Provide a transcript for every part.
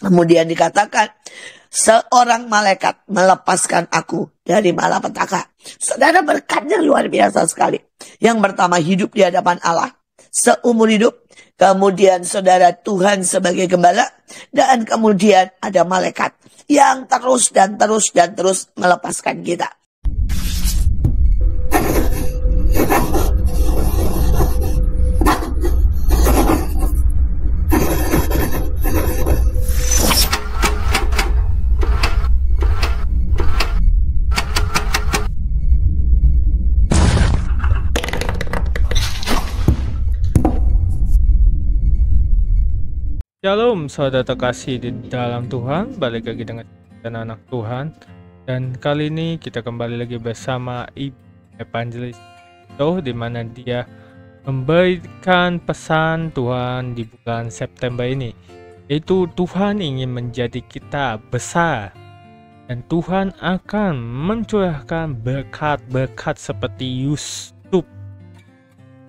Kemudian dikatakan, seorang malaikat melepaskan aku dari malapetaka. Saudara berkatnya luar biasa sekali. Yang pertama hidup di hadapan Allah. Seumur hidup, kemudian saudara Tuhan sebagai gembala, dan kemudian ada malaikat yang terus dan terus dan terus melepaskan kita. Shalom saudara terkasih di dalam Tuhan, balik lagi dengan dan anak Tuhan dan kali ini kita kembali lagi bersama Ibu Evangelis Tuh di mana dia memberikan pesan Tuhan di bulan September ini itu Tuhan ingin menjadi kita besar dan Tuhan akan mencurahkan berkat-berkat seperti Yusuf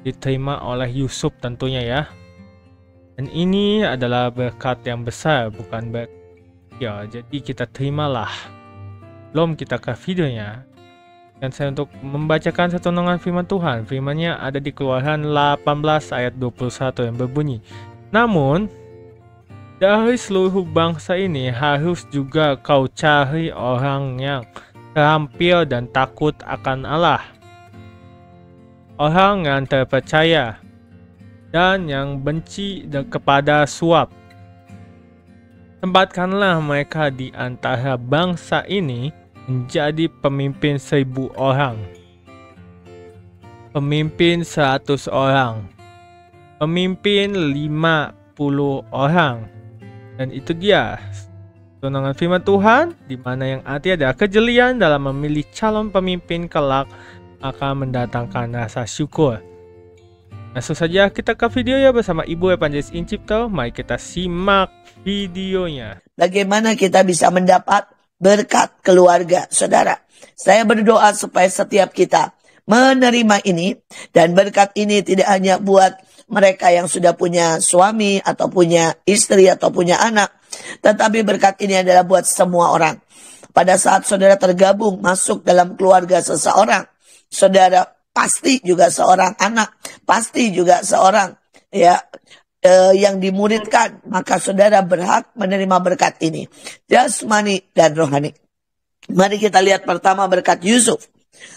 diterima oleh Yusuf tentunya ya dan ini adalah berkat yang besar, bukan berkat. Ya, jadi kita terimalah. Belum kita ke videonya. Dan saya untuk membacakan satu nongan firman Tuhan. Firmannya ada di keluaran 18 ayat 21 yang berbunyi. Namun, dari seluruh bangsa ini harus juga kau cari orang yang terampil dan takut akan Allah. Orang yang terpercaya, dan yang benci kepada suap. Tempatkanlah mereka di antara bangsa ini menjadi pemimpin seribu orang, pemimpin seratus orang, pemimpin lima puluh orang. Dan itu dia Tunangan firman Tuhan, di mana yang arti ada kejelian dalam memilih calon pemimpin kelak akan mendatangkan rasa syukur. Langsung saja kita ke video ya bersama Ibu Evangelis Incipto. Mari kita simak videonya. Bagaimana kita bisa mendapat berkat keluarga, saudara. Saya berdoa supaya setiap kita menerima ini dan berkat ini tidak hanya buat mereka yang sudah punya suami atau punya istri atau punya anak, tetapi berkat ini adalah buat semua orang. Pada saat saudara tergabung masuk dalam keluarga seseorang, saudara pasti juga seorang anak, pasti juga seorang ya eh, yang dimuridkan, maka saudara berhak menerima berkat ini, jasmani dan rohani. Mari kita lihat pertama berkat Yusuf.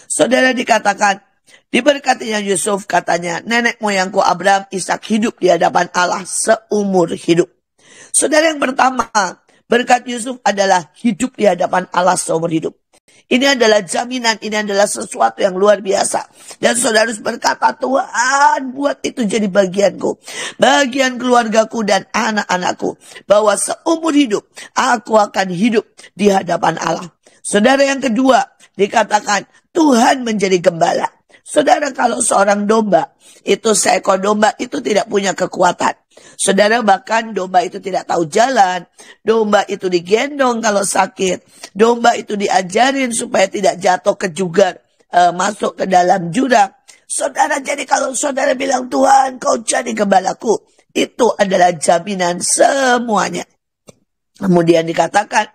Saudara dikatakan Diberkatinya Yusuf katanya, nenek moyangku Abraham Ishak hidup di hadapan Allah seumur hidup. Saudara yang pertama, berkat Yusuf adalah hidup di hadapan Allah seumur hidup. Ini adalah jaminan, ini adalah sesuatu yang luar biasa. Dan saudara harus berkata, Tuhan buat itu jadi bagianku. Bagian keluargaku dan anak-anakku. Bahwa seumur hidup, aku akan hidup di hadapan Allah. Saudara yang kedua, dikatakan Tuhan menjadi gembala. Saudara kalau seorang domba itu seekor domba itu tidak punya kekuatan. Saudara bahkan domba itu tidak tahu jalan, domba itu digendong kalau sakit, domba itu diajarin supaya tidak jatuh ke juga e, eh, masuk ke dalam jurang. Saudara jadi kalau saudara bilang Tuhan kau jadi kebalaku, itu adalah jaminan semuanya. Kemudian dikatakan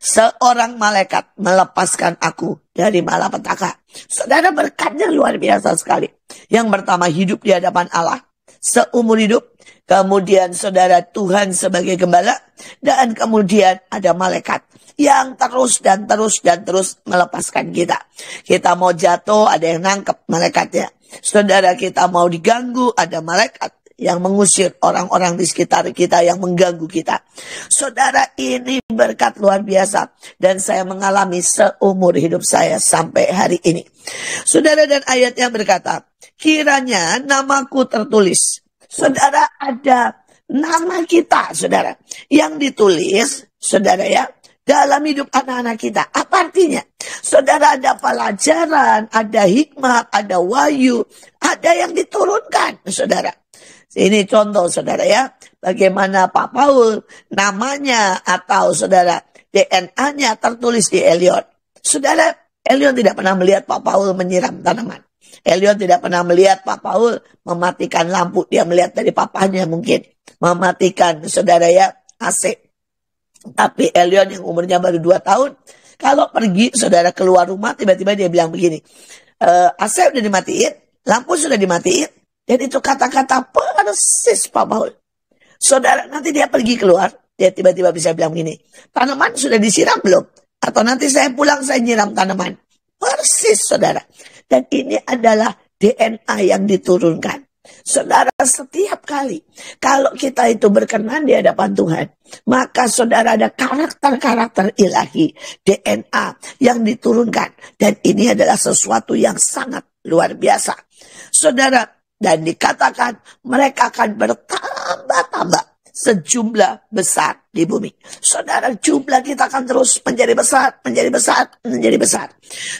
seorang malaikat melepaskan aku dari malapetaka. Saudara berkatnya luar biasa sekali. Yang pertama hidup di hadapan Allah seumur hidup. Kemudian saudara Tuhan sebagai gembala. Dan kemudian ada malaikat yang terus dan terus dan terus melepaskan kita. Kita mau jatuh ada yang nangkep malaikatnya. Saudara kita mau diganggu ada malaikat yang mengusir orang-orang di sekitar kita yang mengganggu kita. Saudara ini berkat luar biasa dan saya mengalami seumur hidup saya sampai hari ini. Saudara dan ayatnya berkata, kiranya namaku tertulis. Saudara ada nama kita, saudara, yang ditulis, saudara ya, dalam hidup anak-anak kita. Apa artinya? Saudara ada pelajaran, ada hikmah, ada wayu, ada yang diturunkan, saudara. Ini contoh saudara ya, bagaimana Pak Paul namanya atau saudara DNA-nya tertulis di Eliot. Saudara, Eliot tidak pernah melihat Pak Paul menyiram tanaman. Eliot tidak pernah melihat Pak Paul mematikan lampu. Dia melihat dari papanya mungkin. Mematikan saudara ya AC. Tapi Elion yang umurnya baru 2 tahun, kalau pergi saudara keluar rumah tiba-tiba dia bilang begini, e, eh, AC sudah dimatiin, lampu sudah dimatiin, dan itu kata-kata persis Pak Paul. Saudara, nanti dia pergi keluar, dia tiba-tiba bisa bilang gini, tanaman sudah disiram belum? Atau nanti saya pulang, saya nyiram tanaman. Persis, saudara. Dan ini adalah DNA yang diturunkan. Saudara, setiap kali kalau kita itu berkenan di hadapan Tuhan, maka saudara ada karakter-karakter ilahi, DNA yang diturunkan. Dan ini adalah sesuatu yang sangat luar biasa. Saudara, dan dikatakan mereka akan bertambah-tambah sejumlah besar di bumi. Saudara, jumlah kita akan terus menjadi besar, menjadi besar, menjadi besar.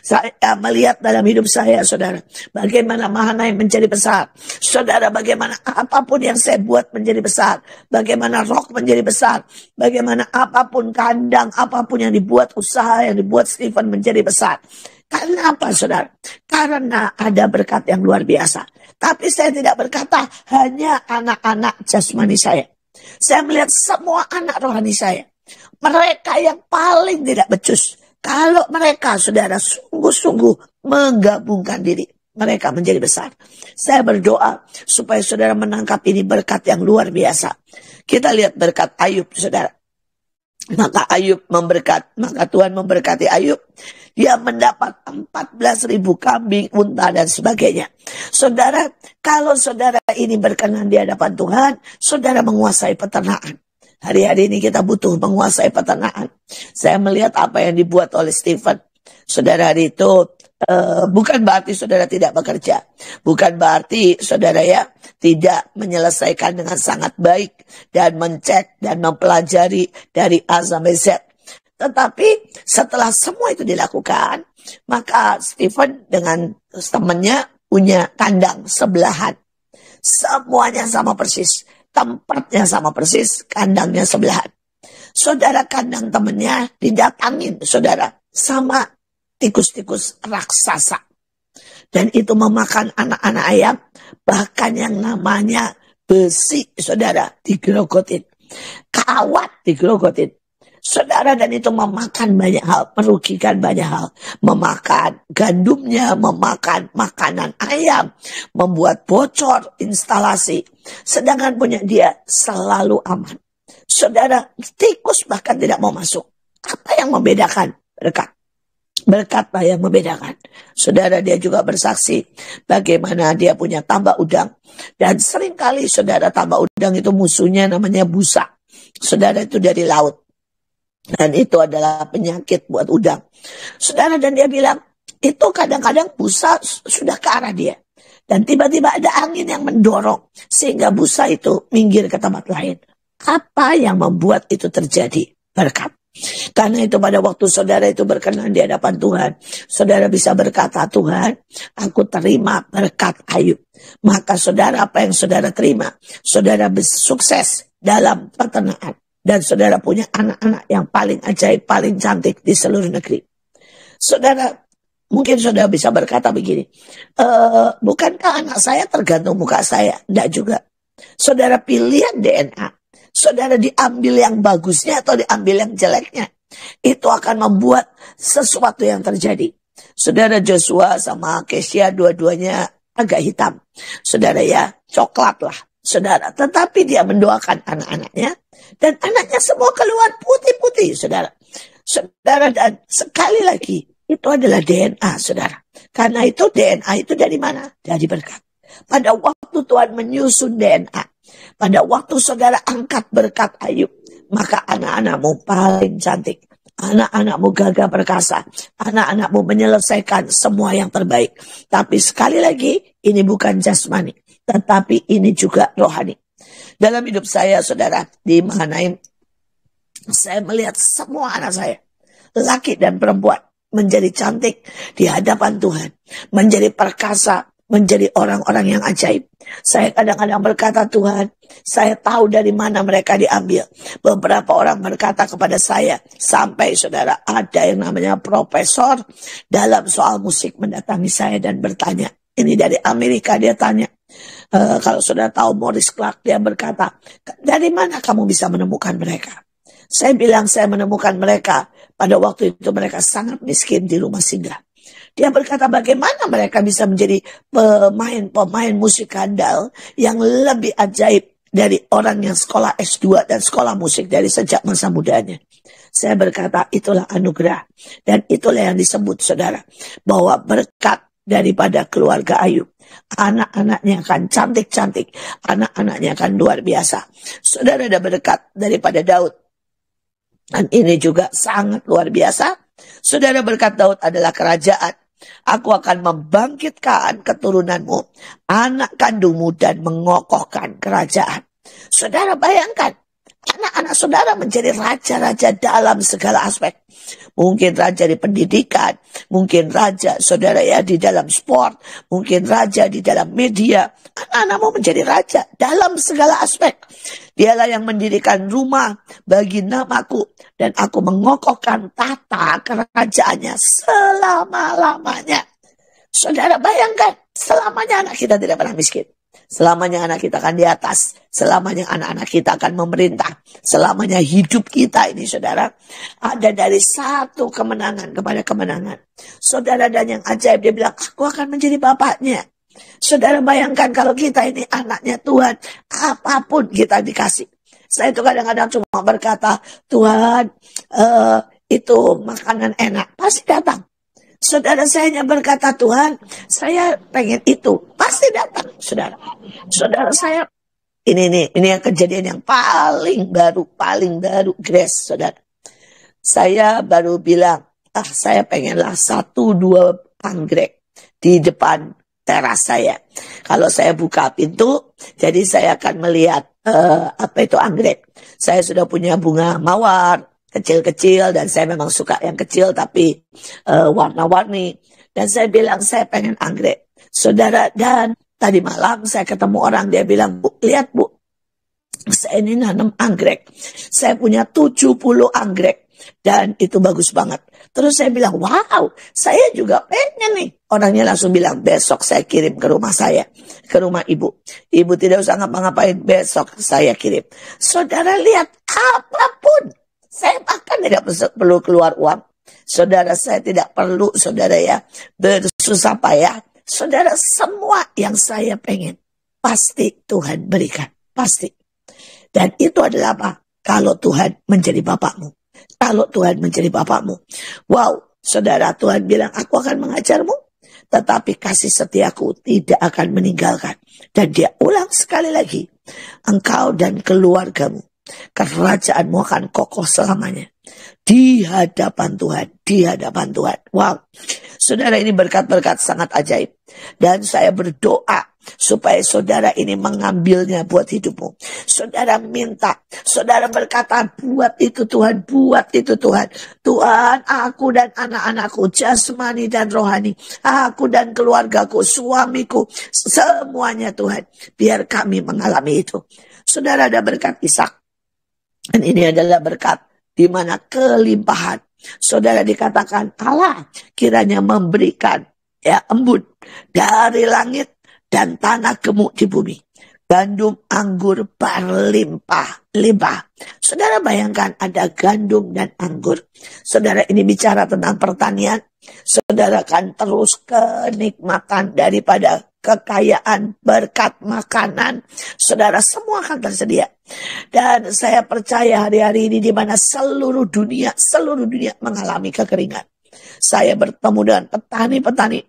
Saya eh, melihat dalam hidup saya, saudara, bagaimana Mahanai menjadi besar. Saudara, bagaimana apapun yang saya buat menjadi besar. Bagaimana rok menjadi besar. Bagaimana apapun kandang, apapun yang dibuat, usaha yang dibuat Stephen menjadi besar. Karena apa, saudara? Karena ada berkat yang luar biasa. Tapi saya tidak berkata hanya anak-anak jasmani saya. Saya melihat semua anak rohani saya. Mereka yang paling tidak becus. Kalau mereka saudara sungguh-sungguh menggabungkan diri, mereka menjadi besar. Saya berdoa supaya saudara menangkap ini berkat yang luar biasa. Kita lihat berkat Ayub, saudara. Maka Ayub memberkat, maka Tuhan memberkati Ayub. Dia mendapat 14 ribu kambing, unta dan sebagainya. Saudara, kalau saudara ini berkenan di hadapan Tuhan, saudara menguasai peternakan. Hari-hari ini kita butuh menguasai peternakan. Saya melihat apa yang dibuat oleh Stephen. Saudara hari itu Eh, bukan berarti saudara tidak bekerja, bukan berarti saudara ya tidak menyelesaikan dengan sangat baik dan mencek dan mempelajari dari A sampai Z. Tetapi setelah semua itu dilakukan, maka Stephen dengan temannya punya kandang sebelahan. Semuanya sama persis, tempatnya sama persis, kandangnya sebelahan. Saudara kandang temannya didatangin, saudara. Sama tikus-tikus raksasa. Dan itu memakan anak-anak ayam, bahkan yang namanya besi, saudara, digerogotin. Kawat digerogotin. Saudara dan itu memakan banyak hal, merugikan banyak hal. Memakan gandumnya, memakan makanan ayam, membuat bocor instalasi. Sedangkan punya dia selalu aman. Saudara, tikus bahkan tidak mau masuk. Apa yang membedakan mereka? berkatlah yang membedakan. Saudara dia juga bersaksi bagaimana dia punya tambak udang. Dan seringkali saudara tambak udang itu musuhnya namanya busa. Saudara itu dari laut. Dan itu adalah penyakit buat udang. Saudara dan dia bilang, itu kadang-kadang busa sudah ke arah dia. Dan tiba-tiba ada angin yang mendorong. Sehingga busa itu minggir ke tempat lain. Apa yang membuat itu terjadi? Berkat. Karena itu pada waktu saudara itu berkenan di hadapan Tuhan, saudara bisa berkata, Tuhan, aku terima berkat Ayub. Maka saudara apa yang saudara terima, saudara sukses dalam peternakan. Dan saudara punya anak-anak yang paling ajaib, paling cantik di seluruh negeri. Saudara, mungkin saudara bisa berkata begini, e, bukankah anak saya tergantung muka saya? Tidak juga. Saudara pilihan DNA Saudara diambil yang bagusnya atau diambil yang jeleknya. Itu akan membuat sesuatu yang terjadi. Saudara Joshua sama Kesia dua-duanya agak hitam. Saudara ya, coklat lah. Saudara, tetapi dia mendoakan anak-anaknya dan anaknya semua keluar putih-putih, saudara. Saudara dan sekali lagi itu adalah DNA, saudara. Karena itu DNA itu dari mana? Dari berkat. Pada waktu Tuhan menyusun DNA, pada waktu saudara angkat berkat Ayub, maka anak-anakmu paling cantik. Anak-anakmu gagah perkasa. Anak-anakmu menyelesaikan semua yang terbaik. Tapi sekali lagi, ini bukan jasmani. Tetapi ini juga rohani. Dalam hidup saya, saudara, di Mahanaim, saya melihat semua anak saya. Laki dan perempuan menjadi cantik di hadapan Tuhan, menjadi perkasa menjadi orang-orang yang ajaib. Saya kadang-kadang berkata, Tuhan, saya tahu dari mana mereka diambil. Beberapa orang berkata kepada saya, sampai saudara ada yang namanya profesor dalam soal musik mendatangi saya dan bertanya. Ini dari Amerika dia tanya. E, kalau sudah tahu Morris Clark dia berkata, dari mana kamu bisa menemukan mereka? Saya bilang saya menemukan mereka pada waktu itu mereka sangat miskin di rumah singgah. Dia berkata bagaimana mereka bisa menjadi pemain-pemain musik handal yang lebih ajaib dari orang yang sekolah S2 dan sekolah musik dari sejak masa mudanya. Saya berkata itulah anugerah dan itulah yang disebut saudara bahwa berkat daripada keluarga Ayub. Anak-anaknya akan cantik-cantik, anak-anaknya akan luar biasa. Saudara ada berkat daripada Daud. Dan ini juga sangat luar biasa. Saudara berkat Daud adalah kerajaan Aku akan membangkitkan keturunanmu, anak kandungmu dan mengokohkan kerajaan. Saudara bayangkan, karena anak saudara menjadi raja-raja dalam segala aspek. Mungkin raja di pendidikan, mungkin raja saudara ya di dalam sport, mungkin raja di dalam media. Anak-anakmu menjadi raja dalam segala aspek. Dialah yang mendirikan rumah bagi namaku dan aku mengokohkan tata kerajaannya selama-lamanya. Saudara bayangkan, selamanya anak kita tidak pernah miskin. Selamanya anak kita akan di atas. Selamanya anak-anak kita akan memerintah. Selamanya hidup kita ini saudara. Ada dari satu kemenangan kepada kemenangan. Saudara dan yang ajaib dia bilang aku akan menjadi bapaknya. Saudara bayangkan kalau kita ini anaknya Tuhan. Apapun kita dikasih. Saya itu kadang-kadang cuma berkata Tuhan uh, itu makanan enak. Pasti datang. Saudara saya hanya berkata, Tuhan, saya pengen itu. Pasti datang, saudara. Saudara saya, ini nih, ini yang kejadian yang paling baru, paling baru, Grace, saudara. Saya baru bilang, ah saya pengenlah satu dua anggrek di depan teras saya. Kalau saya buka pintu, jadi saya akan melihat uh, apa itu anggrek. Saya sudah punya bunga mawar, kecil-kecil dan saya memang suka yang kecil tapi eh, warna-warni dan saya bilang saya pengen anggrek. Saudara dan tadi malam saya ketemu orang dia bilang, "Bu, lihat Bu, saya ini nanam anggrek. Saya punya 70 anggrek dan itu bagus banget." Terus saya bilang, "Wow, saya juga pengen nih." Orangnya langsung bilang, "Besok saya kirim ke rumah saya, ke rumah ibu." Ibu tidak usah ngapa-ngapain, besok saya kirim. Saudara lihat apapun saya bahkan tidak perlu keluar uang. Saudara saya tidak perlu, saudara ya, bersusah payah. Saudara semua yang saya pengen, pasti Tuhan berikan. Pasti. Dan itu adalah apa? Kalau Tuhan menjadi bapakmu. Kalau Tuhan menjadi bapakmu. Wow, saudara Tuhan bilang, aku akan mengajarmu tetapi kasih setiaku tidak akan meninggalkan. Dan dia ulang sekali lagi, engkau dan keluargamu Kerajaanmu akan kokoh selamanya. Di hadapan Tuhan, di hadapan Tuhan. Wow, saudara ini berkat-berkat sangat ajaib. Dan saya berdoa supaya saudara ini mengambilnya buat hidupmu. Saudara minta, saudara berkata, buat itu Tuhan, buat itu Tuhan. Tuhan, aku dan anak-anakku, jasmani dan rohani, aku dan keluargaku, suamiku, semuanya Tuhan. Biar kami mengalami itu. Saudara ada berkat Ishak. Dan ini adalah berkat di mana kelimpahan. Saudara dikatakan Allah kiranya memberikan ya embun dari langit dan tanah gemuk di bumi gandum, anggur, berlimpah-limpah. Saudara bayangkan ada gandum dan anggur. Saudara ini bicara tentang pertanian. Saudara akan terus kenikmatan daripada kekayaan, berkat makanan. Saudara semua akan tersedia. Dan saya percaya hari-hari ini di mana seluruh dunia, seluruh dunia mengalami kekeringan. Saya bertemu dengan petani-petani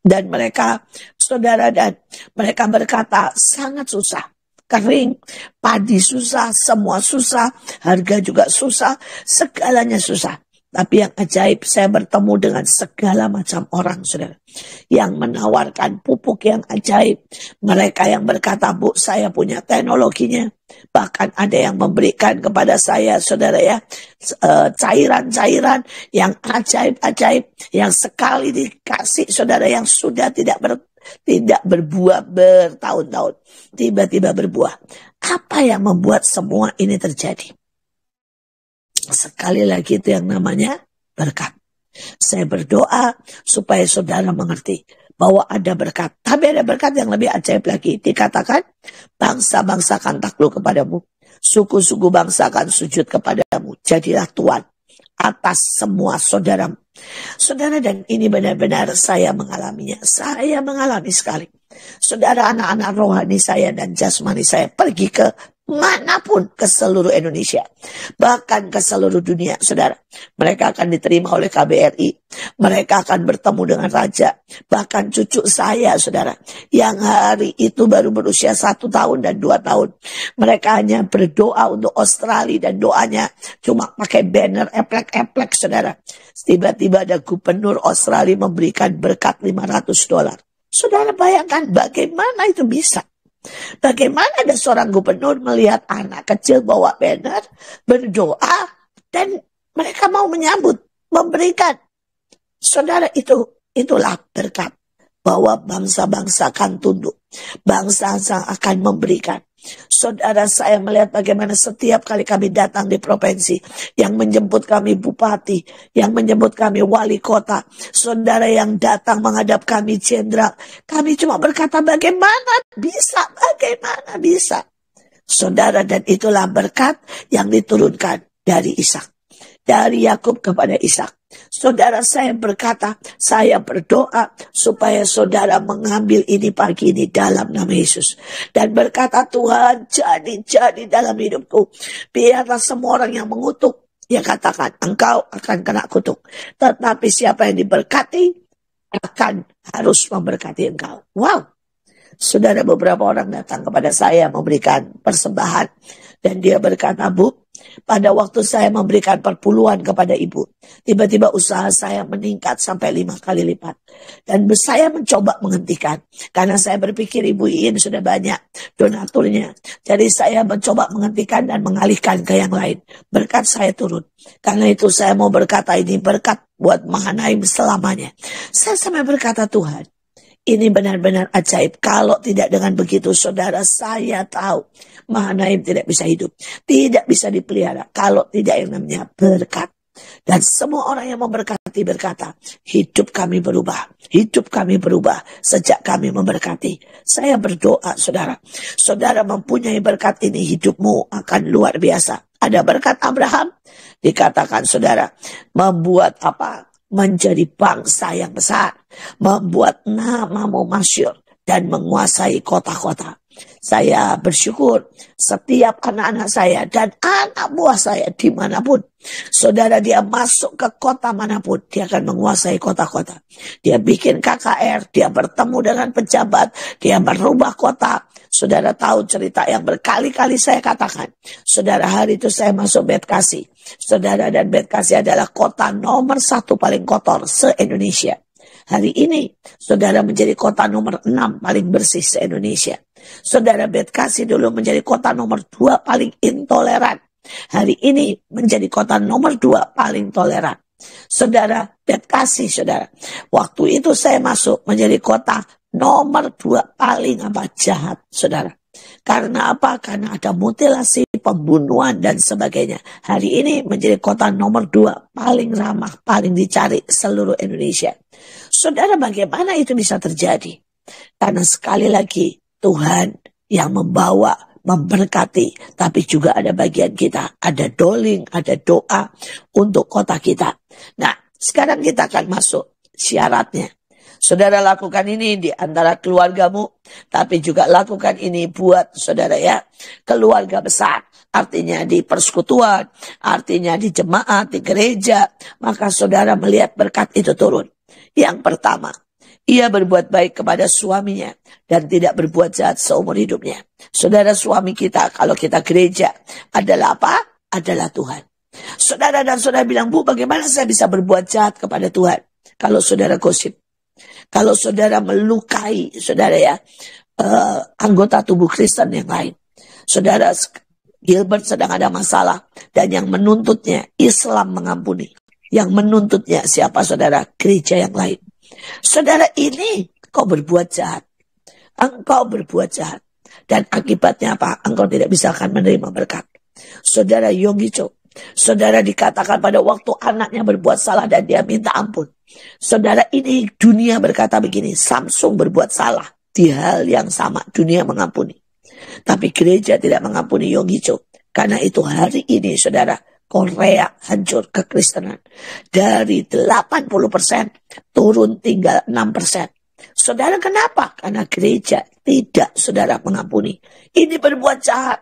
dan mereka, saudara dan mereka berkata sangat susah kering, padi susah, semua susah, harga juga susah, segalanya susah. Tapi yang ajaib saya bertemu dengan segala macam orang saudara. Yang menawarkan pupuk yang ajaib. Mereka yang berkata bu saya punya teknologinya. Bahkan ada yang memberikan kepada saya saudara ya. Eh, cairan-cairan yang ajaib-ajaib. Yang sekali dikasih saudara yang sudah tidak ber, tidak berbuah bertahun-tahun. Tiba-tiba berbuah. Apa yang membuat semua ini terjadi? Sekali lagi itu yang namanya berkat. Saya berdoa supaya saudara mengerti bahwa ada berkat. Tapi ada berkat yang lebih ajaib lagi. Dikatakan bangsa-bangsa akan takluk kepadamu. Suku-suku bangsa akan sujud kepadamu. Jadilah Tuhan atas semua saudara. Saudara dan ini benar-benar saya mengalaminya. Saya mengalami sekali. Saudara anak-anak rohani saya dan jasmani saya pergi ke manapun ke seluruh Indonesia, bahkan ke seluruh dunia, saudara. Mereka akan diterima oleh KBRI, mereka akan bertemu dengan raja, bahkan cucu saya, saudara, yang hari itu baru berusia satu tahun dan dua tahun. Mereka hanya berdoa untuk Australia dan doanya cuma pakai banner eplek-eplek, saudara. Tiba-tiba ada gubernur Australia memberikan berkat 500 dolar. Saudara bayangkan bagaimana itu bisa. Bagaimana ada seorang gubernur melihat anak kecil bawa banner, berdoa, dan mereka mau menyambut, memberikan. Saudara itu, itulah berkat bahwa bangsa-bangsa akan tunduk. Bangsa bangsa akan memberikan. Saudara saya melihat bagaimana setiap kali kami datang di provinsi, yang menjemput kami bupati, yang menjemput kami wali kota, saudara yang datang menghadap kami jenderal, kami cuma berkata bagaimana bisa, bagaimana bisa. Saudara dan itulah berkat yang diturunkan dari Ishak dari Yakub kepada Ishak. Saudara saya berkata, saya berdoa supaya saudara mengambil ini pagi ini dalam nama Yesus. Dan berkata Tuhan jadi-jadi dalam hidupku. Biarlah semua orang yang mengutuk, ya katakan engkau akan kena kutuk. Tetapi siapa yang diberkati akan harus memberkati engkau. Wow. Saudara beberapa orang datang kepada saya memberikan persembahan. Dan dia berkata, Bu, pada waktu saya memberikan perpuluhan kepada ibu, tiba-tiba usaha saya meningkat sampai lima kali lipat. Dan saya mencoba menghentikan, karena saya berpikir ibu Iin sudah banyak donaturnya. Jadi saya mencoba menghentikan dan mengalihkan ke yang lain. Berkat saya turun. Karena itu saya mau berkata ini berkat buat Mahanaim selamanya. Saya sampai berkata Tuhan, ini benar-benar ajaib. Kalau tidak dengan begitu, saudara saya tahu Mahanaim tidak bisa hidup, tidak bisa dipelihara. Kalau tidak yang namanya berkat. Dan semua orang yang memberkati berkata, hidup kami berubah, hidup kami berubah sejak kami memberkati. Saya berdoa saudara, saudara mempunyai berkat ini hidupmu akan luar biasa. Ada berkat Abraham, dikatakan saudara, membuat apa menjadi bangsa yang besar, membuat namamu masyur dan menguasai kota-kota. Saya bersyukur setiap anak-anak saya dan anak buah saya dimanapun. Saudara dia masuk ke kota manapun, dia akan menguasai kota-kota. Dia bikin KKR, dia bertemu dengan pejabat, dia merubah kota, Saudara tahu cerita yang berkali-kali saya katakan. Saudara hari itu saya masuk Betkasi. Saudara dan Betkasi adalah kota nomor satu paling kotor se-Indonesia. Hari ini, saudara menjadi kota nomor enam paling bersih se-Indonesia. Saudara Betkasi dulu menjadi kota nomor dua paling intoleran. Hari ini menjadi kota nomor dua paling toleran. Saudara, dan kasih saudara. Waktu itu saya masuk menjadi kota nomor dua paling apa jahat saudara. Karena apa? Karena ada mutilasi, pembunuhan, dan sebagainya. Hari ini menjadi kota nomor dua paling ramah, paling dicari seluruh Indonesia. Saudara, bagaimana itu bisa terjadi? Karena sekali lagi Tuhan yang membawa memberkati, tapi juga ada bagian kita, ada doling, ada doa untuk kota kita. Nah, sekarang kita akan masuk syaratnya. Saudara lakukan ini di antara keluargamu, tapi juga lakukan ini buat saudara ya, keluarga besar. Artinya di persekutuan, artinya di jemaat, di gereja, maka saudara melihat berkat itu turun. Yang pertama, ia berbuat baik kepada suaminya dan tidak berbuat jahat seumur hidupnya. Saudara suami kita kalau kita gereja adalah apa? Adalah Tuhan. Saudara dan saudara bilang, Bu bagaimana saya bisa berbuat jahat kepada Tuhan? Kalau saudara gosip, kalau saudara melukai saudara ya uh, anggota tubuh Kristen yang lain. Saudara Gilbert sedang ada masalah dan yang menuntutnya Islam mengampuni. Yang menuntutnya siapa saudara gereja yang lain. Saudara ini kau berbuat jahat. Engkau berbuat jahat. Dan akibatnya apa? Engkau tidak bisa akan menerima berkat. Saudara Cho, saudara dikatakan pada waktu anaknya berbuat salah dan dia minta ampun. Saudara ini dunia berkata begini, Samsung berbuat salah. Di hal yang sama dunia mengampuni. Tapi gereja tidak mengampuni Cho Karena itu hari ini saudara, Korea hancur kekristenan. Dari 80% turun tinggal 6%. Saudara kenapa? Karena gereja tidak saudara mengampuni. Ini berbuat jahat.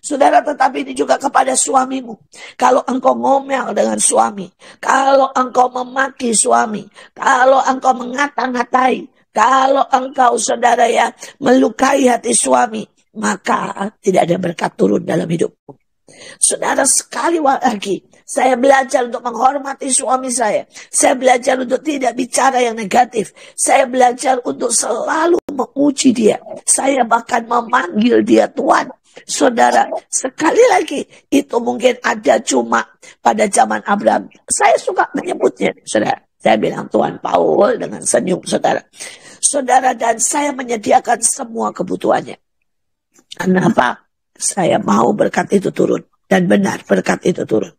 Saudara tetapi ini juga kepada suamimu. Kalau engkau ngomel dengan suami. Kalau engkau memaki suami. Kalau engkau mengata-ngatai. Kalau engkau saudara ya melukai hati suami. Maka tidak ada berkat turun dalam hidupmu. Saudara sekali lagi, saya belajar untuk menghormati suami saya. Saya belajar untuk tidak bicara yang negatif. Saya belajar untuk selalu menguji dia. Saya bahkan memanggil dia Tuhan. Saudara, sekali lagi itu mungkin ada cuma pada zaman Abraham. Saya suka menyebutnya, saudara. Saya bilang Tuhan Paul dengan senyum, saudara. Saudara dan saya menyediakan semua kebutuhannya. Kenapa? Saya mau berkat itu turun. Dan benar berkat itu turun.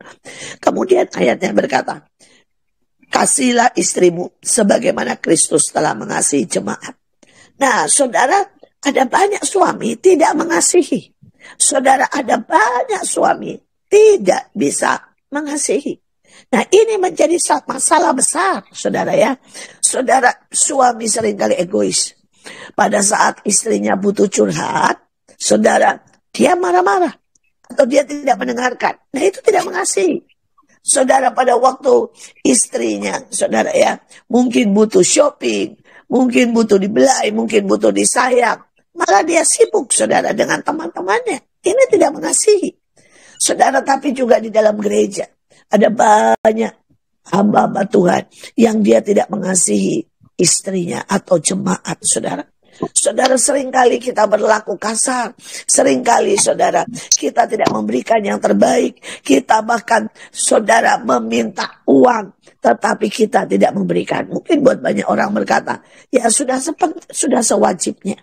Kemudian ayatnya berkata, kasihlah istrimu sebagaimana Kristus telah mengasihi jemaat. Nah, saudara, ada banyak suami tidak mengasihi. Saudara, ada banyak suami tidak bisa mengasihi. Nah ini menjadi masalah besar saudara ya. Saudara suami seringkali egois. Pada saat istrinya butuh curhat, saudara dia marah-marah atau dia tidak mendengarkan. Nah itu tidak mengasihi. Saudara pada waktu istrinya, saudara ya, mungkin butuh shopping, mungkin butuh dibelai, mungkin butuh disayang. Malah dia sibuk, saudara, dengan teman-temannya. Ini tidak mengasihi. Saudara, tapi juga di dalam gereja. Ada banyak hamba-hamba Tuhan yang dia tidak mengasihi istrinya atau jemaat, saudara. Saudara seringkali kita berlaku kasar. Seringkali saudara kita tidak memberikan yang terbaik. Kita bahkan saudara meminta uang. Tetapi kita tidak memberikan. Mungkin buat banyak orang berkata, ya sudah sepent, sudah sewajibnya.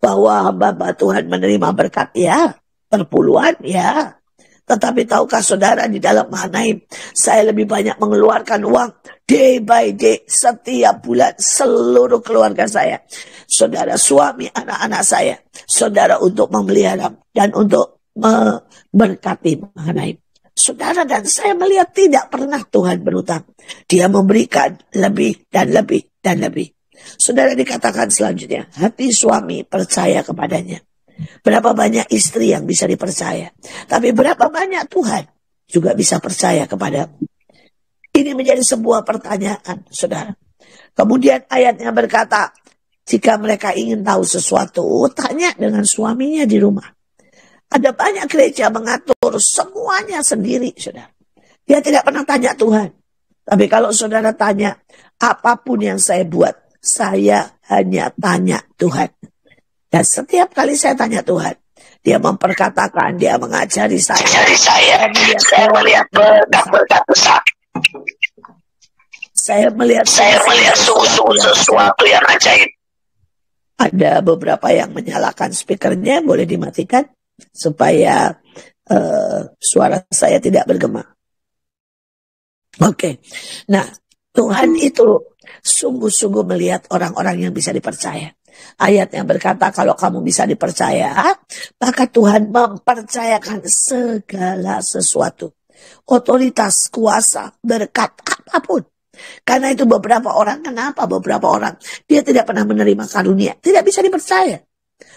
Bahwa hamba Tuhan menerima berkat, ya. Perpuluhan, ya. Tetapi tahukah saudara di dalam Mahanaim, saya lebih banyak mengeluarkan uang day by day setiap bulan seluruh keluarga saya. Saudara suami, anak-anak saya. Saudara untuk memelihara dan untuk memberkati Mahanaim. Saudara dan saya melihat tidak pernah Tuhan berutang. Dia memberikan lebih dan lebih dan lebih. Saudara dikatakan selanjutnya, hati suami percaya kepadanya. Berapa banyak istri yang bisa dipercaya. Tapi berapa banyak Tuhan juga bisa percaya kepada. Ini menjadi sebuah pertanyaan, saudara. Kemudian ayatnya berkata, jika mereka ingin tahu sesuatu, tanya dengan suaminya di rumah. Ada banyak gereja mengatur semuanya sendiri, saudara. Dia tidak pernah tanya Tuhan. Tapi kalau saudara tanya, apapun yang saya buat, saya hanya tanya Tuhan. Dan setiap kali saya tanya Tuhan, dia memperkatakan, dia mengajari saya. Mengajari saya, saya melihat berkat-berkat besar. Saya melihat saya melihat sesuatu, sesuatu yang ajaib. Ada beberapa yang menyalakan speakernya, boleh dimatikan supaya uh, suara saya tidak bergema. Oke, okay. nah Tuhan itu sungguh-sungguh melihat orang-orang yang bisa dipercaya. Ayat yang berkata kalau kamu bisa dipercaya, maka Tuhan mempercayakan segala sesuatu. Otoritas, kuasa, berkat, apapun. Karena itu beberapa orang, kenapa beberapa orang? Dia tidak pernah menerima karunia, tidak bisa dipercaya.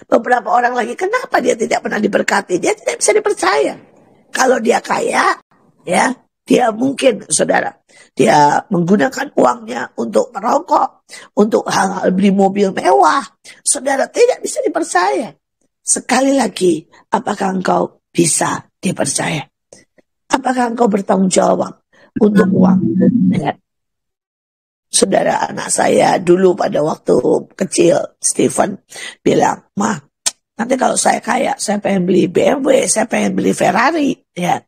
Beberapa orang lagi, kenapa dia tidak pernah diberkati? Dia tidak bisa dipercaya. Kalau dia kaya, ya dia mungkin, saudara, dia menggunakan uangnya untuk merokok, untuk hal-hal beli mobil mewah. Saudara, tidak bisa dipercaya. Sekali lagi, apakah engkau bisa dipercaya? Apakah engkau bertanggung jawab untuk uang? Ya. Saudara anak saya dulu pada waktu kecil, Stephen bilang, Mah, nanti kalau saya kaya, saya pengen beli BMW, saya pengen beli Ferrari. Ya,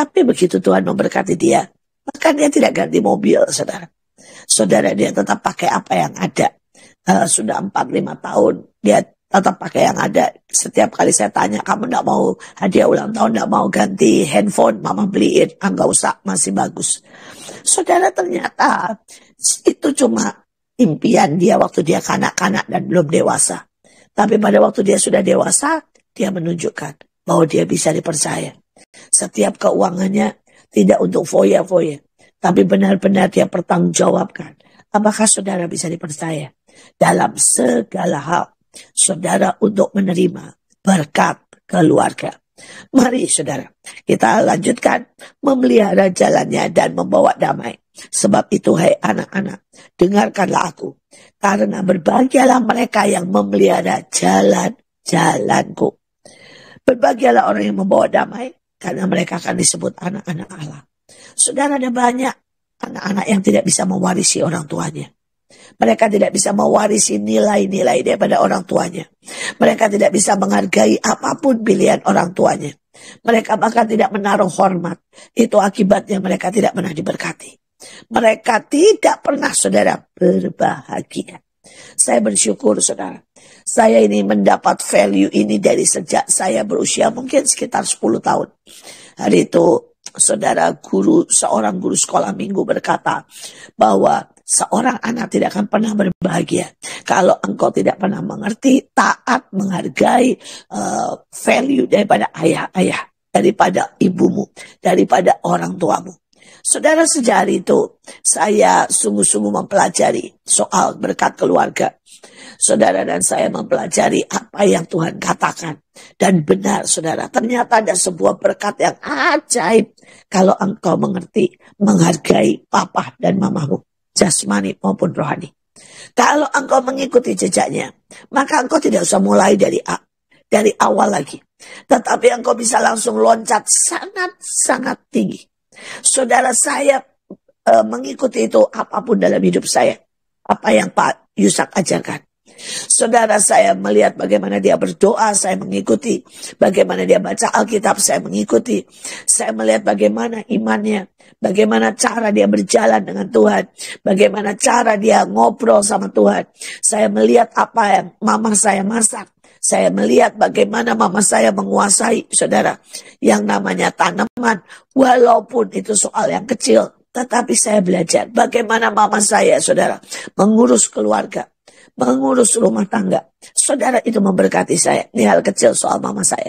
tapi begitu Tuhan memberkati dia, maka dia tidak ganti mobil, saudara. Saudara dia tetap pakai apa yang ada. Uh, sudah 4-5 tahun, dia tetap pakai yang ada. Setiap kali saya tanya, kamu tidak mau hadiah ulang tahun, tidak mau ganti handphone, mama beliin, ah, usah, masih bagus. Saudara ternyata itu cuma impian dia waktu dia kanak-kanak dan belum dewasa. Tapi pada waktu dia sudah dewasa, dia menunjukkan bahwa dia bisa dipercaya. Setiap keuangannya tidak untuk foya-foya. Tapi benar-benar dia pertanggungjawabkan. Apakah saudara bisa dipercaya? Dalam segala hal, saudara untuk menerima berkat keluarga. Mari saudara, kita lanjutkan memelihara jalannya dan membawa damai. Sebab itu hai anak-anak, dengarkanlah aku. Karena berbahagialah mereka yang memelihara jalan-jalanku. Berbahagialah orang yang membawa damai karena mereka akan disebut anak-anak Allah. Saudara ada banyak anak-anak yang tidak bisa mewarisi orang tuanya. Mereka tidak bisa mewarisi nilai-nilai daripada orang tuanya. Mereka tidak bisa menghargai apapun pilihan orang tuanya. Mereka bahkan tidak menaruh hormat. Itu akibatnya mereka tidak pernah diberkati. Mereka tidak pernah saudara berbahagia. Saya bersyukur saudara. Saya ini mendapat value ini dari sejak saya berusia mungkin sekitar 10 tahun. Hari itu saudara guru, seorang guru sekolah minggu berkata bahwa seorang anak tidak akan pernah berbahagia kalau engkau tidak pernah mengerti, taat, menghargai uh, value daripada ayah-ayah, daripada ibumu, daripada orang tuamu. Saudara sejari itu saya sungguh-sungguh mempelajari soal berkat keluarga saudara dan saya mempelajari apa yang Tuhan katakan. Dan benar saudara, ternyata ada sebuah berkat yang ajaib kalau engkau mengerti, menghargai papa dan mamamu, jasmani maupun rohani. Kalau engkau mengikuti jejaknya, maka engkau tidak usah mulai dari A, dari awal lagi. Tetapi engkau bisa langsung loncat sangat-sangat tinggi. Saudara saya e, mengikuti itu apapun dalam hidup saya. Apa yang Pak Yusak ajarkan. Saudara saya melihat bagaimana dia berdoa, saya mengikuti. Bagaimana dia baca Alkitab, saya mengikuti. Saya melihat bagaimana imannya, bagaimana cara dia berjalan dengan Tuhan, bagaimana cara dia ngobrol sama Tuhan. Saya melihat apa yang mama saya masak. Saya melihat bagaimana mama saya menguasai saudara yang namanya tanaman, walaupun itu soal yang kecil, tetapi saya belajar bagaimana mama saya, saudara, mengurus keluarga mengurus rumah tangga. Saudara itu memberkati saya. Ini hal kecil soal mama saya.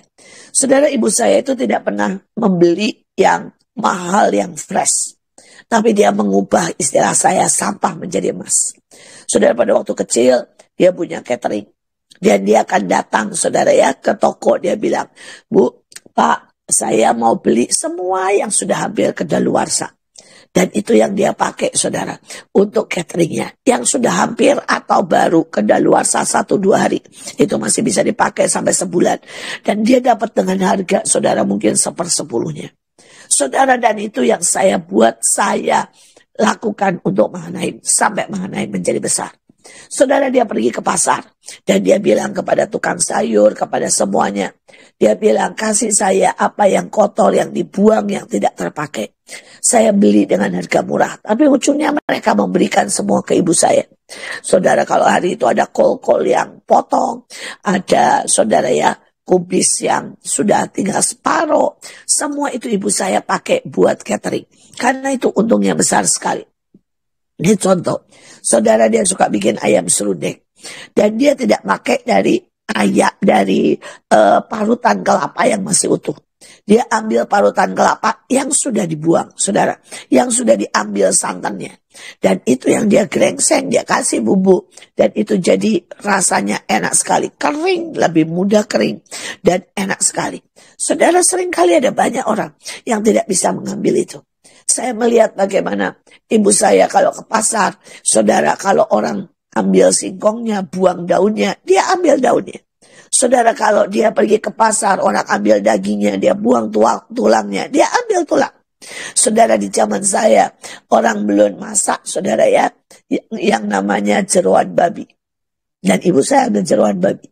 Saudara ibu saya itu tidak pernah membeli yang mahal yang fresh. Tapi dia mengubah istilah saya sampah menjadi emas. Saudara pada waktu kecil dia punya catering. Dan dia akan datang saudara ya ke toko dia bilang, Bu, Pak, saya mau beli semua yang sudah hampir kedaluarsa. Dan itu yang dia pakai saudara untuk cateringnya. Yang sudah hampir atau baru kedaluarsa satu dua hari. Itu masih bisa dipakai sampai sebulan. Dan dia dapat dengan harga saudara mungkin sepersepuluhnya. Saudara dan itu yang saya buat saya lakukan untuk Mahanaim. Sampai Mahanaim menjadi besar. Saudara dia pergi ke pasar dan dia bilang kepada tukang sayur, kepada semuanya, dia bilang, kasih saya apa yang kotor, yang dibuang, yang tidak terpakai. Saya beli dengan harga murah. Tapi ujungnya mereka memberikan semua ke ibu saya. Saudara, kalau hari itu ada kol-kol yang potong, ada saudara ya, kubis yang sudah tinggal separuh. Semua itu ibu saya pakai buat catering. Karena itu untungnya besar sekali. Ini contoh, saudara dia suka bikin ayam serundeng. Dan dia tidak pakai dari kaya dari uh, parutan kelapa yang masih utuh. Dia ambil parutan kelapa yang sudah dibuang, saudara, yang sudah diambil santannya. Dan itu yang dia grengseng, dia kasih bubuk Dan itu jadi rasanya enak sekali. Kering, lebih mudah kering. Dan enak sekali. Saudara seringkali ada banyak orang yang tidak bisa mengambil itu. Saya melihat bagaimana ibu saya kalau ke pasar, saudara kalau orang ambil singkongnya, buang daunnya, dia ambil daunnya. Saudara kalau dia pergi ke pasar, orang ambil dagingnya, dia buang tulang, tulangnya, dia ambil tulang. Saudara di zaman saya, orang belum masak, saudara ya, yang namanya jeruan babi. Dan ibu saya ada jeruan babi.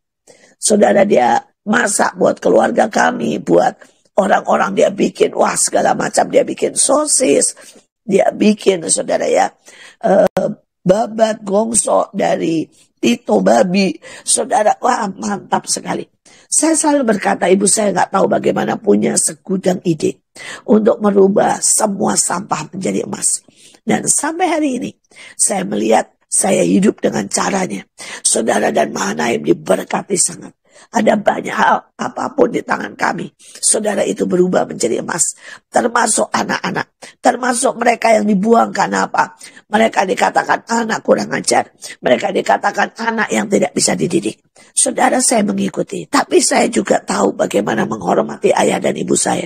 Saudara dia masak buat keluarga kami, buat orang-orang dia bikin, wah segala macam, dia bikin sosis, dia bikin, saudara ya, uh, babat gongso dari Tito Babi. Saudara, wah mantap sekali. Saya selalu berkata, ibu saya nggak tahu bagaimana punya segudang ide untuk merubah semua sampah menjadi emas. Dan sampai hari ini, saya melihat saya hidup dengan caranya. Saudara dan Mahanaim diberkati sangat. Ada banyak hal apapun di tangan kami. Saudara itu berubah menjadi emas. Termasuk anak-anak. Termasuk mereka yang dibuang karena apa? Mereka dikatakan anak kurang ajar. Mereka dikatakan anak yang tidak bisa dididik. Saudara saya mengikuti. Tapi saya juga tahu bagaimana menghormati ayah dan ibu saya.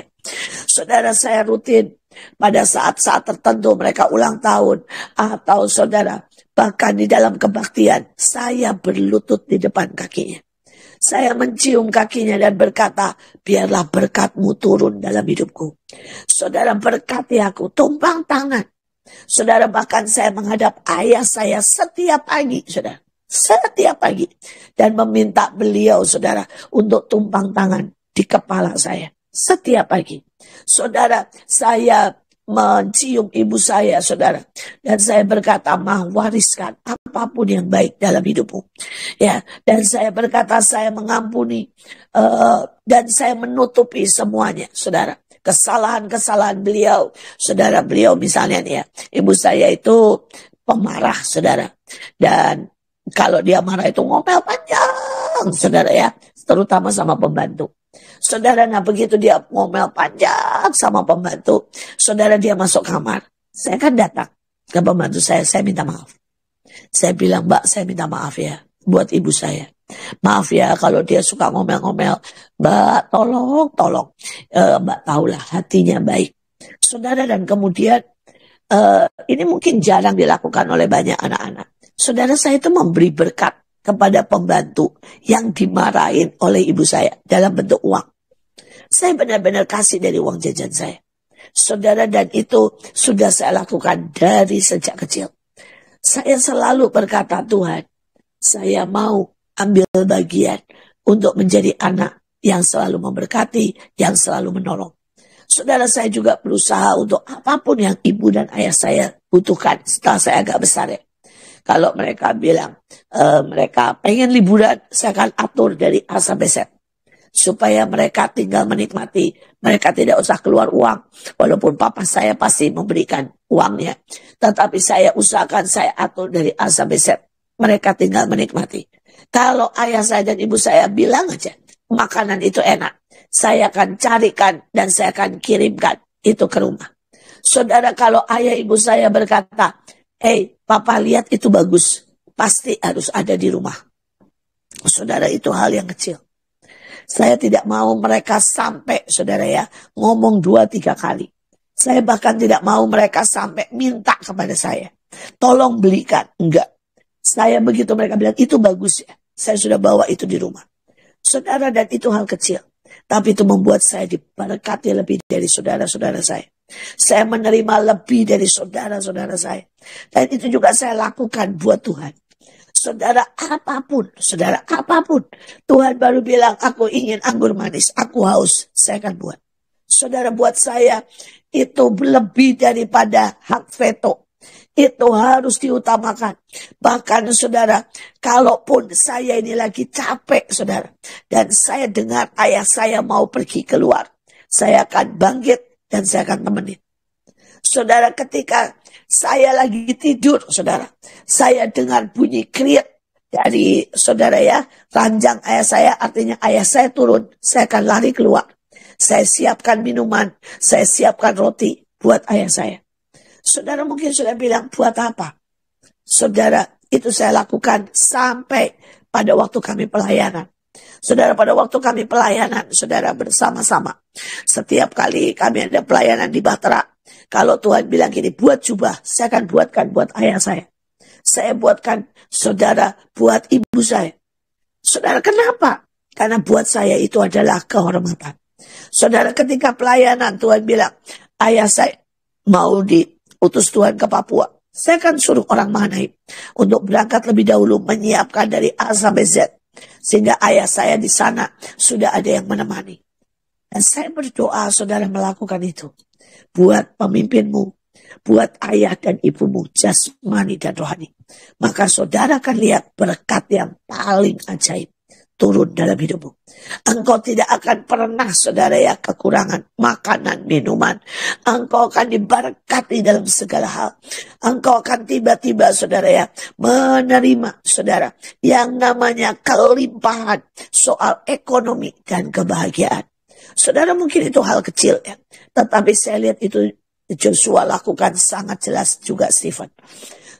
Saudara saya rutin pada saat-saat tertentu mereka ulang tahun atau saudara bahkan di dalam kebaktian saya berlutut di depan kakinya. Saya mencium kakinya dan berkata, biarlah berkatmu turun dalam hidupku. Saudara berkati aku, tumpang tangan. Saudara bahkan saya menghadap ayah saya setiap pagi, saudara. Setiap pagi. Dan meminta beliau, saudara, untuk tumpang tangan di kepala saya. Setiap pagi. Saudara, saya mencium ibu saya, saudara. Dan saya berkata, mah wariskan apapun yang baik dalam hidupmu. Ya, dan saya berkata, saya mengampuni uh, dan saya menutupi semuanya, saudara. Kesalahan-kesalahan beliau, saudara beliau misalnya nih ya, ibu saya itu pemarah, saudara. Dan kalau dia marah itu ngomel panjang, saudara ya, terutama sama pembantu. Saudara, nah begitu dia ngomel panjang sama pembantu, saudara dia masuk kamar. Saya kan datang ke pembantu saya, saya minta maaf. Saya bilang, mbak saya minta maaf ya buat ibu saya. Maaf ya kalau dia suka ngomel-ngomel. Mbak tolong, tolong. E, mbak tahulah hatinya baik. Saudara dan kemudian e, ini mungkin jarang dilakukan oleh banyak anak-anak. Saudara saya itu memberi berkat kepada pembantu yang dimarahin oleh ibu saya dalam bentuk uang. Saya benar-benar kasih dari uang jajan saya. Saudara dan itu sudah saya lakukan dari sejak kecil. Saya selalu berkata Tuhan, saya mau ambil bagian untuk menjadi anak yang selalu memberkati, yang selalu menolong. Saudara saya juga berusaha untuk apapun yang ibu dan ayah saya butuhkan setelah saya agak besar ya. Kalau mereka bilang e, mereka pengen liburan, saya akan atur dari A sampai Z supaya mereka tinggal menikmati. Mereka tidak usah keluar uang, walaupun papa saya pasti memberikan uangnya. Tetapi saya usahakan saya atur dari A sampai Z. Mereka tinggal menikmati. Kalau ayah saya dan ibu saya bilang aja, makanan itu enak. Saya akan carikan dan saya akan kirimkan itu ke rumah. Saudara, kalau ayah ibu saya berkata, eh hey, Papa lihat itu bagus, pasti harus ada di rumah. Saudara itu hal yang kecil. Saya tidak mau mereka sampai, saudara ya, ngomong dua tiga kali. Saya bahkan tidak mau mereka sampai minta kepada saya. Tolong belikan. Enggak. Saya begitu mereka bilang, itu bagus ya. Saya sudah bawa itu di rumah. Saudara, dan itu hal kecil. Tapi itu membuat saya diberkati lebih dari saudara-saudara saya. Saya menerima lebih dari saudara-saudara saya. Dan itu juga saya lakukan buat Tuhan. Saudara apapun, saudara apapun. Tuhan baru bilang, aku ingin anggur manis, aku haus, saya akan buat. Saudara buat saya, itu lebih daripada hak veto. Itu harus diutamakan. Bahkan saudara, kalaupun saya ini lagi capek saudara. Dan saya dengar ayah saya mau pergi keluar. Saya akan bangkit dan saya akan temenin. Saudara ketika saya lagi tidur, saudara, saya dengar bunyi kriuk dari saudara ya, ranjang ayah saya, artinya ayah saya turun, saya akan lari keluar. Saya siapkan minuman, saya siapkan roti buat ayah saya. Saudara mungkin sudah bilang, buat apa? Saudara, itu saya lakukan sampai pada waktu kami pelayanan. Saudara, pada waktu kami pelayanan, saudara bersama-sama. Setiap kali kami ada pelayanan di Bahtera, kalau Tuhan bilang gini, buat jubah, saya akan buatkan buat ayah saya. Saya buatkan saudara, buat ibu saya. Saudara, kenapa? Karena buat saya itu adalah kehormatan. Saudara, ketika pelayanan Tuhan bilang, ayah saya mau diutus Tuhan ke Papua. Saya akan suruh orang Mahanaim untuk berangkat lebih dahulu menyiapkan dari A sampai Z sehingga ayah saya di sana sudah ada yang menemani. Dan saya berdoa saudara melakukan itu. Buat pemimpinmu, buat ayah dan ibumu jasmani dan rohani. Maka saudara akan lihat berkat yang paling ajaib turun dalam hidupmu. Engkau tidak akan pernah saudara ya kekurangan makanan, minuman. Engkau akan diberkati dalam segala hal. Engkau akan tiba-tiba saudara ya menerima saudara yang namanya kelimpahan soal ekonomi dan kebahagiaan. Saudara mungkin itu hal kecil ya. Tetapi saya lihat itu Joshua lakukan sangat jelas juga Stephen.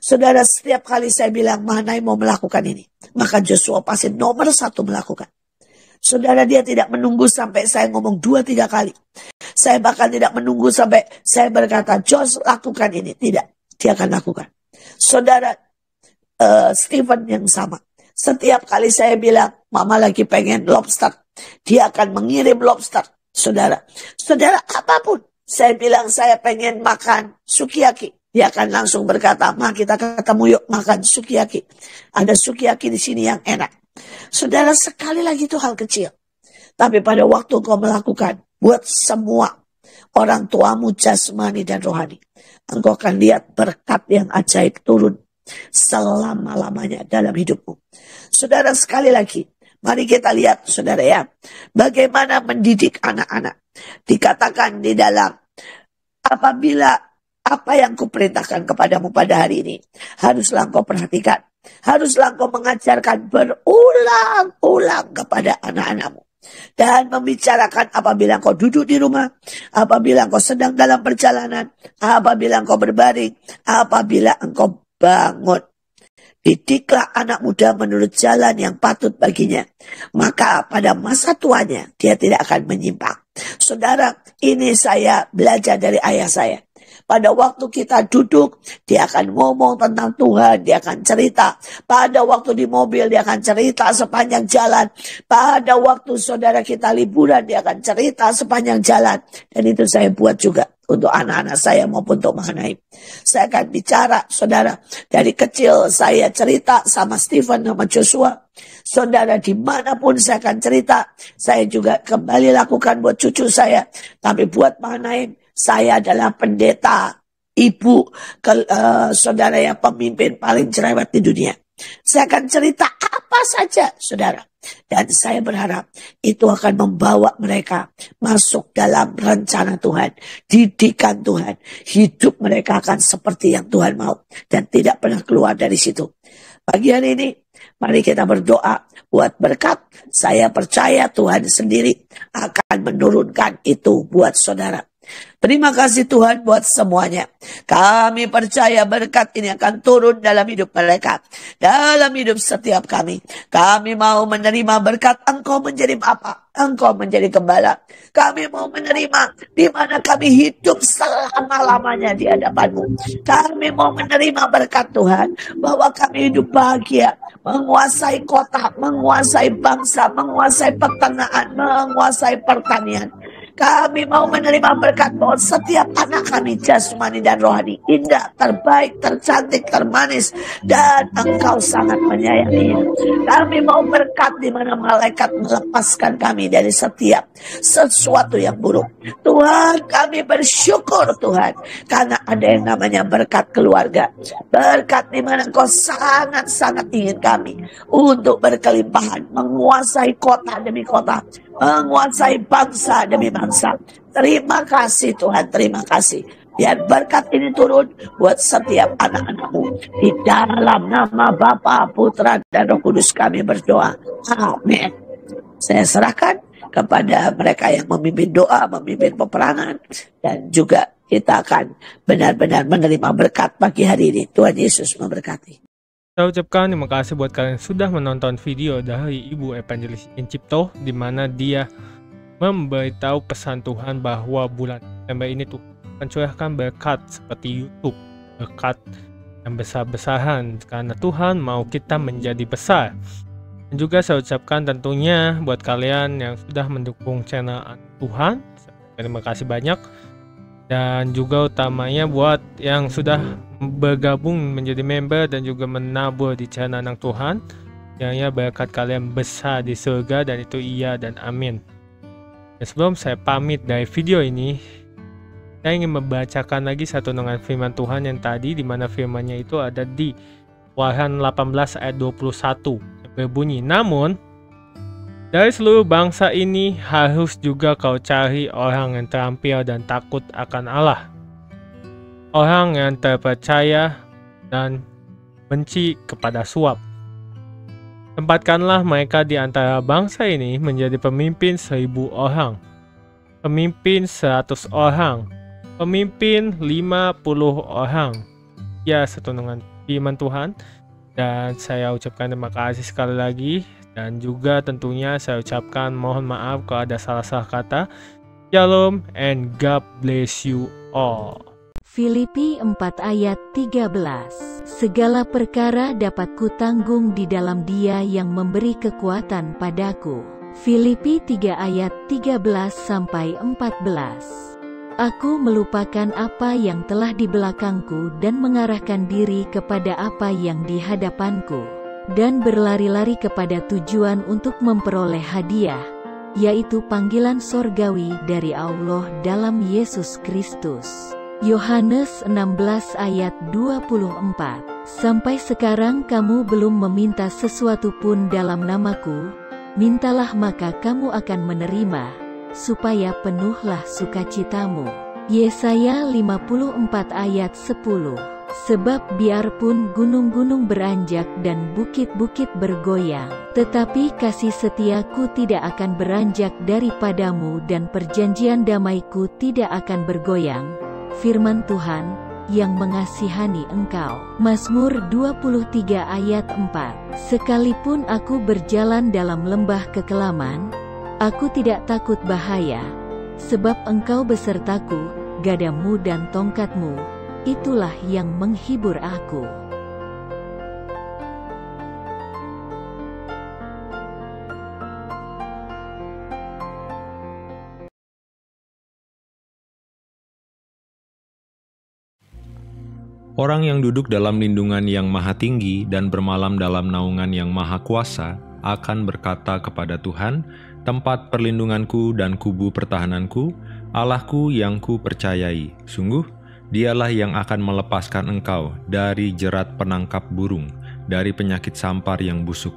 Saudara, setiap kali saya bilang Mahanai mau melakukan ini, maka Joshua pasti nomor satu melakukan. Saudara dia tidak menunggu sampai saya ngomong dua tiga kali. Saya bahkan tidak menunggu sampai saya berkata, Jos lakukan ini. Tidak, dia akan lakukan. Saudara uh, Stephen yang sama. Setiap kali saya bilang, mama lagi pengen lobster. Dia akan mengirim lobster. Saudara, saudara apapun. Saya bilang saya pengen makan sukiyaki. Dia akan langsung berkata, "Ma, kita ketemu yuk makan sukiyaki. Ada sukiyaki di sini yang enak." Saudara, sekali lagi itu hal kecil. Tapi pada waktu engkau melakukan, buat semua orang tuamu jasmani dan rohani. Engkau akan lihat berkat yang ajaib turun selama-lamanya dalam hidupmu. Saudara, sekali lagi, mari kita lihat, saudara ya, bagaimana mendidik anak-anak. Dikatakan di dalam, apabila apa yang kuperintahkan kepadamu pada hari ini haruslah engkau perhatikan. Haruslah engkau mengajarkan berulang-ulang kepada anak-anakmu. Dan membicarakan apabila engkau duduk di rumah, apabila engkau sedang dalam perjalanan, apabila engkau berbaring, apabila engkau bangun. Didiklah anak muda menurut jalan yang patut baginya. Maka pada masa tuanya dia tidak akan menyimpang. Saudara, ini saya belajar dari ayah saya. Pada waktu kita duduk, dia akan ngomong tentang Tuhan, dia akan cerita. Pada waktu di mobil, dia akan cerita sepanjang jalan. Pada waktu saudara kita liburan, dia akan cerita sepanjang jalan. Dan itu saya buat juga untuk anak-anak saya maupun untuk Mahanaim. Saya akan bicara, saudara. Dari kecil saya cerita sama Stephen, sama Joshua. Saudara, dimanapun saya akan cerita, saya juga kembali lakukan buat cucu saya. Tapi buat Mahanaim, saya adalah pendeta, ibu, ke, uh, saudara yang pemimpin paling cerewet di dunia. Saya akan cerita apa saja, saudara. Dan saya berharap itu akan membawa mereka masuk dalam rencana Tuhan, didikan Tuhan. Hidup mereka akan seperti yang Tuhan mau dan tidak pernah keluar dari situ. Bagian ini, mari kita berdoa buat berkat. Saya percaya Tuhan sendiri akan menurunkan itu buat saudara. Terima kasih Tuhan buat semuanya. Kami percaya berkat ini akan turun dalam hidup mereka. Dalam hidup setiap kami. Kami mau menerima berkat engkau menjadi apa? Engkau menjadi gembala. Kami mau menerima di mana kami hidup selama-lamanya di hadapanmu. Kami mau menerima berkat Tuhan. Bahwa kami hidup bahagia. Menguasai kota, menguasai bangsa, menguasai peternakan, menguasai pertanian kami mau menerima berkat-Mu setiap anak kami jasmani dan rohani. Indah, terbaik, tercantik, termanis. Dan Engkau sangat menyayangi. Kami mau berkat di mana malaikat melepaskan kami dari setiap sesuatu yang buruk. Tuhan, kami bersyukur Tuhan. Karena ada yang namanya berkat keluarga. Berkat di mana Engkau sangat-sangat ingin kami untuk berkelimpahan. Menguasai kota demi kota menguasai bangsa demi bangsa. Terima kasih Tuhan, terima kasih. Biar berkat ini turun buat setiap anak-anakmu. Di dalam nama Bapa, Putra, dan Roh Kudus kami berdoa. Amin. Saya serahkan kepada mereka yang memimpin doa, memimpin peperangan. Dan juga kita akan benar-benar menerima berkat pagi hari ini. Tuhan Yesus memberkati. Saya ucapkan terima kasih buat kalian yang sudah menonton video dari Ibu Evangelis Incipto di mana dia memberitahu pesan Tuhan bahwa bulan September ini tuh mencurahkan berkat seperti YouTube, berkat yang besar-besaran karena Tuhan mau kita menjadi besar. Dan juga saya ucapkan tentunya buat kalian yang sudah mendukung channel Tuhan, terima kasih banyak dan juga utamanya buat yang sudah bergabung menjadi member dan juga menabur di channel Anak Tuhan yang ya berkat kalian besar di surga dan itu iya dan amin dan sebelum saya pamit dari video ini saya ingin membacakan lagi satu dengan firman Tuhan yang tadi di mana firmannya itu ada di Wahan 18 ayat 21 berbunyi namun dari seluruh bangsa ini harus juga kau cari orang yang terampil dan takut akan Allah. Orang yang terpercaya dan benci kepada suap. Tempatkanlah mereka di antara bangsa ini menjadi pemimpin seribu orang, pemimpin seratus orang, pemimpin lima puluh orang. Ya, setunungan firman Tuhan. Dan saya ucapkan terima kasih sekali lagi dan juga tentunya saya ucapkan mohon maaf kalau ada salah-salah kata. Shalom and God bless you all. Filipi 4 ayat 13 Segala perkara dapat kutanggung di dalam dia yang memberi kekuatan padaku. Filipi 3 ayat 13 sampai 14 Aku melupakan apa yang telah di belakangku dan mengarahkan diri kepada apa yang di hadapanku dan berlari-lari kepada tujuan untuk memperoleh hadiah, yaitu panggilan sorgawi dari Allah dalam Yesus Kristus. Yohanes 16 ayat 24 Sampai sekarang kamu belum meminta sesuatu pun dalam namaku, mintalah maka kamu akan menerima, supaya penuhlah sukacitamu. Yesaya 54 ayat 10 Sebab biarpun gunung-gunung beranjak dan bukit-bukit bergoyang, tetapi kasih setiaku tidak akan beranjak daripadamu dan perjanjian damaiku tidak akan bergoyang. Firman Tuhan, yang mengasihani engkau. Mazmur 23 ayat 4 Sekalipun aku berjalan dalam lembah kekelaman, aku tidak takut bahaya, sebab engkau besertaku, gadamu dan tongkatmu, itulah yang menghibur aku. Orang yang duduk dalam lindungan yang maha tinggi dan bermalam dalam naungan yang maha kuasa akan berkata kepada Tuhan, tempat perlindunganku dan kubu pertahananku, Allahku yang ku percayai. Sungguh, Dialah yang akan melepaskan engkau dari jerat penangkap burung, dari penyakit sampar yang busuk.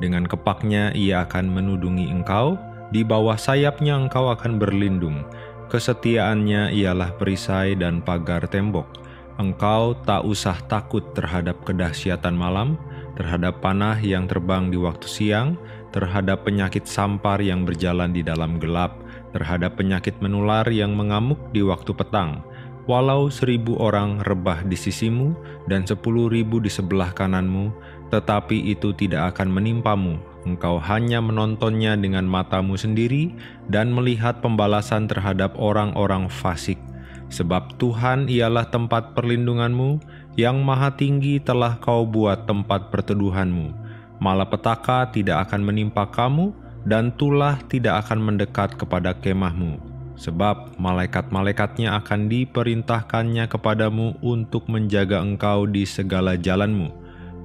Dengan kepaknya ia akan menudungi engkau, di bawah sayapnya engkau akan berlindung. Kesetiaannya ialah perisai dan pagar tembok. Engkau tak usah takut terhadap kedahsyatan malam, terhadap panah yang terbang di waktu siang, terhadap penyakit sampar yang berjalan di dalam gelap, terhadap penyakit menular yang mengamuk di waktu petang, Walau seribu orang rebah di sisimu dan sepuluh ribu di sebelah kananmu, tetapi itu tidak akan menimpamu. Engkau hanya menontonnya dengan matamu sendiri dan melihat pembalasan terhadap orang-orang fasik. Sebab Tuhan ialah tempat perlindunganmu, yang maha tinggi telah kau buat tempat perteduhanmu. Malapetaka tidak akan menimpa kamu, dan tulah tidak akan mendekat kepada kemahmu sebab malaikat-malaikatnya akan diperintahkannya kepadamu untuk menjaga engkau di segala jalanmu.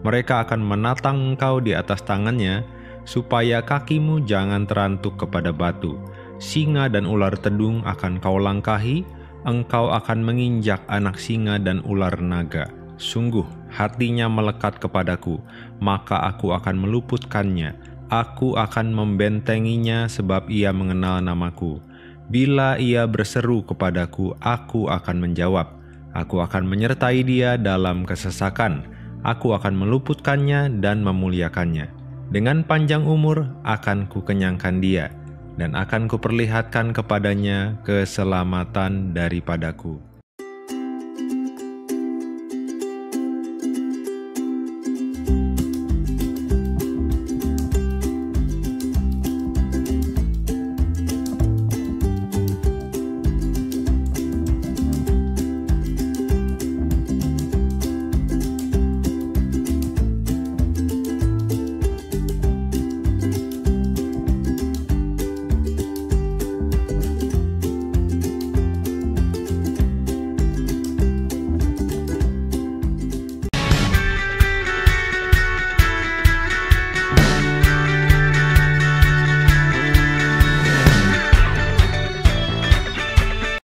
Mereka akan menatang engkau di atas tangannya, supaya kakimu jangan terantuk kepada batu. Singa dan ular tedung akan kau langkahi, engkau akan menginjak anak singa dan ular naga. Sungguh, hatinya melekat kepadaku, maka aku akan meluputkannya. Aku akan membentenginya sebab ia mengenal namaku.' Bila ia berseru kepadaku, aku akan menjawab. Aku akan menyertai dia dalam kesesakan. Aku akan meluputkannya dan memuliakannya. Dengan panjang umur akan kukenyangkan dia, dan akan kuperlihatkan kepadanya keselamatan daripadaku.